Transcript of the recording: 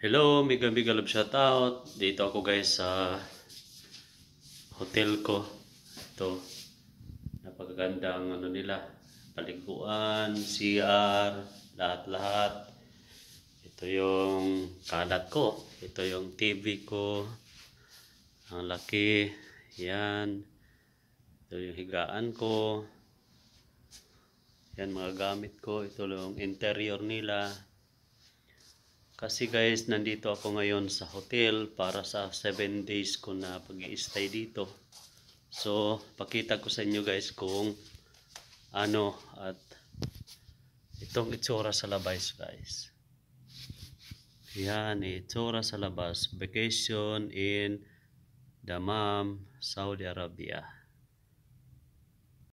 Hello, mega mega love shout out. Dito ako guys sa hotel ko. Ito. Napakaganda ang ano nila. Paliguan, CR, lahat-lahat. Ito yung kalat ko. Ito yung TV ko. Ang laki. Yan. Ito yung higaan ko. Yan mga gamit ko. Ito yung interior nila. Kasi guys, nandito ako ngayon sa hotel para sa 7 days ko na pag i stay dito. So, pakita ko sa inyo guys kung ano at itong itsura sa labas guys. Yan, eh, itsura sa labas. Vacation in Damam, Saudi Arabia.